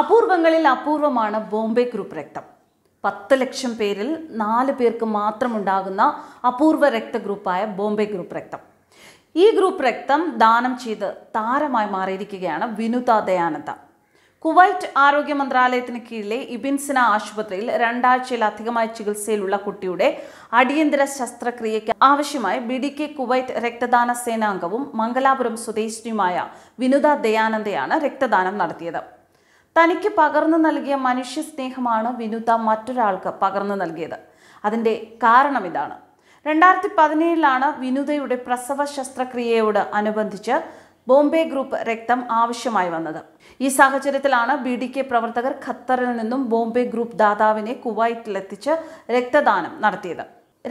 അപൂർവങ്ങളിൽ അപൂർവമാണ് ബോംബെ ഗ്രൂപ്പ് രക്തം പത്ത് ലക്ഷം പേരിൽ നാല് പേർക്ക് മാത്രമുണ്ടാകുന്ന അപൂർവ രക്തഗ്രൂപ്പായ ബോംബെ ഗ്രൂപ്പ് രക്തം ഈ ഗ്രൂപ്പ് രക്തം ദാനം ചെയ്ത് താരമായി മാറിയിരിക്കുകയാണ് വിനുത ദയാനന്ദ കുവൈറ്റ് ആരോഗ്യ മന്ത്രാലയത്തിന് കീഴിലെ ഇബിൻസിന ആശുപത്രിയിൽ രണ്ടാഴ്ചയിലധികമായി ചികിത്സയിലുള്ള കുട്ടിയുടെ അടിയന്തര ശസ്ത്രക്രിയയ്ക്ക് ആവശ്യമായി ബി ഡി കെ കുവൈറ്റ് രക്തദാന സേനാംഗവും മംഗലാപുരം സ്വദേശിനിയുമായ വിനുത ദയാനന്ദയാണ് രക്തദാനം നടത്തിയത് തനിക്ക് പകർന്നു നൽകിയ മനുഷ്യസ്നേഹമാണ് വിനുത മറ്റൊരാൾക്ക് പകർന്നു നൽകിയത് അതിൻ്റെ കാരണം ഇതാണ് രണ്ടായിരത്തി പതിനേഴിലാണ് വിനുതയുടെ പ്രസവ ശസ്ത്രക്രിയയോട് അനുബന്ധിച്ച് ബോംബെ ഗ്രൂപ്പ് രക്തം ആവശ്യമായി വന്നത് ഈ സാഹചര്യത്തിലാണ് ബി ഡി കെ പ്രവർത്തകർ ഖത്തറിൽ നിന്നും ബോംബെ ഗ്രൂപ്പ് ദാതാവിനെ കുവൈറ്റിലെത്തിച്ച് രക്തദാനം നടത്തിയത്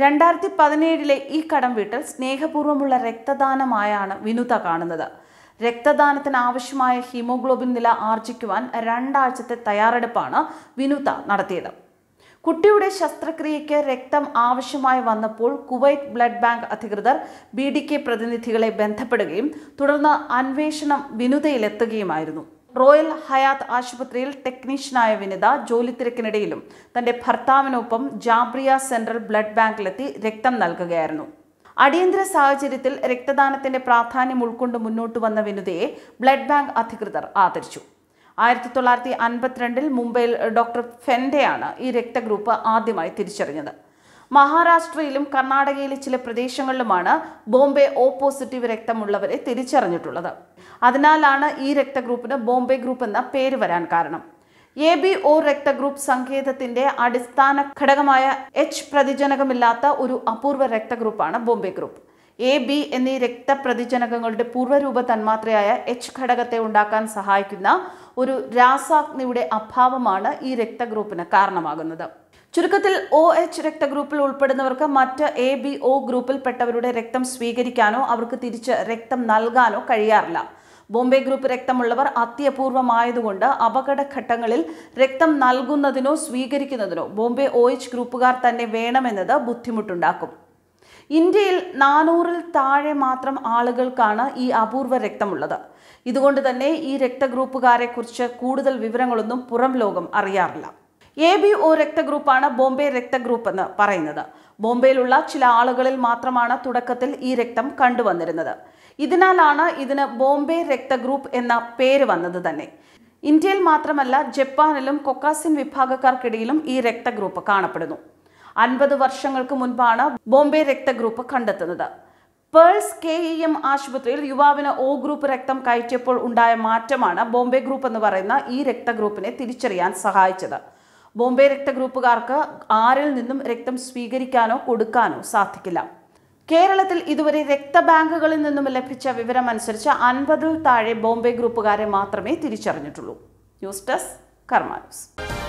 രണ്ടായിരത്തി പതിനേഴിലെ ഈ കടം വീട്ടിൽ സ്നേഹപൂർവ്വമുള്ള രക്തദാനമായാണ് വിനുത കാണുന്നത് രക്തദാനത്തിന് ആവശ്യമായ ഹീമോഗ്ലോബിൻ നില ആർജിക്കുവാൻ രണ്ടാഴ്ചത്തെ തയ്യാറെടുപ്പാണ് വിനുത നടത്തിയത് കുട്ടിയുടെ ശസ്ത്രക്രിയയ്ക്ക് രക്തം ആവശ്യമായി വന്നപ്പോൾ കുവൈറ്റ് ബ്ലഡ് ബാങ്ക് അധികൃതർ ബി ഡി കെ പ്രതിനിധികളെ ബന്ധപ്പെടുകയും തുടർന്ന് അന്വേഷണം വിനുതയിലെത്തുകയുമായിരുന്നു റോയൽ ഹയാത്ത് ആശുപത്രിയിൽ ടെക്നീഷ്യനായ വിനിത ജോലി തിരക്കിനിടയിലും തന്റെ ഭർത്താവിനൊപ്പം ജാബ്രിയ സെൻട്രൽ ബ്ലഡ് ബാങ്കിലെത്തി രക്തം നൽകുകയായിരുന്നു അടിയന്തര സാഹചര്യത്തിൽ രക്തദാനത്തിന്റെ പ്രാധാന്യം ഉൾക്കൊണ്ട് മുന്നോട്ട് വന്ന വിനുതയെ ബ്ലഡ് ബാങ്ക് അധികൃതർ ആദരിച്ചു ആയിരത്തി തൊള്ളായിരത്തി അൻപത്തിരണ്ടിൽ മുംബൈയിൽ ഡോക്ടർ ഫെൻഡെയാണ് ഈ രക്തഗ്രൂപ്പ് ആദ്യമായി തിരിച്ചറിഞ്ഞത് മഹാരാഷ്ട്രയിലും കർണാടകയിലെ ചില പ്രദേശങ്ങളിലുമാണ് ബോംബെ ഒ പോസിറ്റീവ് രക്തമുള്ളവരെ തിരിച്ചറിഞ്ഞിട്ടുള്ളത് അതിനാലാണ് ഈ രക്തഗ്രൂപ്പിന് ബോംബെ ഗ്രൂപ്പ് എന്ന പേര് വരാൻ കാരണം എ ബി ഒ രക്തഗ്രൂപ്പ് സങ്കേതത്തിന്റെ അടിസ്ഥാന ഘടകമായ എച്ച് പ്രതിജനകമില്ലാത്ത ഒരു അപൂർവ രക്തഗ്രൂപ്പാണ് ബോംബെ ഗ്രൂപ്പ് എ ബി എന്നീ രക്തപ്രതിജനകങ്ങളുടെ പൂർവ്വരൂപ തന്മാത്രയായ എച്ച് ഘടകത്തെ ഉണ്ടാക്കാൻ സഹായിക്കുന്ന ഒരു രാസാഗ്നിയുടെ അഭാവമാണ് ഈ രക്തഗ്രൂപ്പിന് കാരണമാകുന്നത് ചുരുക്കത്തിൽ ഒ എച്ച് രക്തഗ്രൂപ്പിൽ ഉൾപ്പെടുന്നവർക്ക് മറ്റ് എ ബി ഒ ഗ്രൂപ്പിൽപ്പെട്ടവരുടെ രക്തം സ്വീകരിക്കാനോ അവർക്ക് തിരിച്ച് രക്തം നൽകാനോ കഴിയാറില്ല ബോംബെ ഗ്രൂപ്പ് രക്തമുള്ളവർ അത്യപൂർവമായതുകൊണ്ട് അപകടഘട്ടങ്ങളിൽ രക്തം നൽകുന്നതിനോ സ്വീകരിക്കുന്നതിനോ ബോംബെ ഒ എച്ച് ഗ്രൂപ്പുകാർ തന്നെ വേണമെന്നത് ബുദ്ധിമുട്ടുണ്ടാക്കും ഇന്ത്യയിൽ നാനൂറിൽ താഴെ മാത്രം ആളുകൾക്കാണ് ഈ അപൂർവ രക്തമുള്ളത് ഇതുകൊണ്ട് തന്നെ ഈ കുറിച്ച് കൂടുതൽ വിവരങ്ങളൊന്നും പുറം ലോകം അറിയാറില്ല എ ബി ഒ രക്തഗ്രൂപ്പാണ് ബോംബെ രക്തഗ്രൂപ്പ് എന്ന് പറയുന്നത് ബോംബെയിലുള്ള ചില ആളുകളിൽ മാത്രമാണ് തുടക്കത്തിൽ ഈ രക്തം കണ്ടുവന്നിരുന്നത് ഇതിനാലാണ് ഇതിന് ബോംബെ രക്തഗ്രൂപ്പ് എന്ന പേര് വന്നത് തന്നെ ഇന്ത്യയിൽ മാത്രമല്ല ജപ്പാനിലും കൊക്കാസിൻ വിഭാഗക്കാർക്കിടയിലും ഈ രക്തഗ്രൂപ്പ് കാണപ്പെടുന്നു അൻപത് വർഷങ്ങൾക്ക് മുൻപാണ് ബോംബെ രക്തഗ്രൂപ്പ് കണ്ടെത്തുന്നത് പേഴ്സ് കെ ഇ എം ആശുപത്രിയിൽ യുവാവിന് ഒ ഗ്രൂപ്പ് രക്തം കയറ്റിയപ്പോൾ ഉണ്ടായ മാറ്റമാണ് ബോംബെ ഗ്രൂപ്പ് എന്ന് പറയുന്ന ഈ രക്തഗ്രൂപ്പിനെ തിരിച്ചറിയാൻ സഹായിച്ചത് ബോംബെ രക്തഗ്രൂപ്പുകാർക്ക് ആരിൽ നിന്നും രക്തം സ്വീകരിക്കാനോ കൊടുക്കാനോ സാധിക്കില്ല കേരളത്തിൽ ഇതുവരെ രക്തബാങ്കുകളിൽ നിന്നും ലഭിച്ച വിവരം അനുസരിച്ച് അൻപതിൽ താഴെ ബോംബെ ഗ്രൂപ്പുകാരെ മാത്രമേ തിരിച്ചറിഞ്ഞിട്ടുള്ളൂ ന്യൂസ് ഡെസ്ക് കർമാ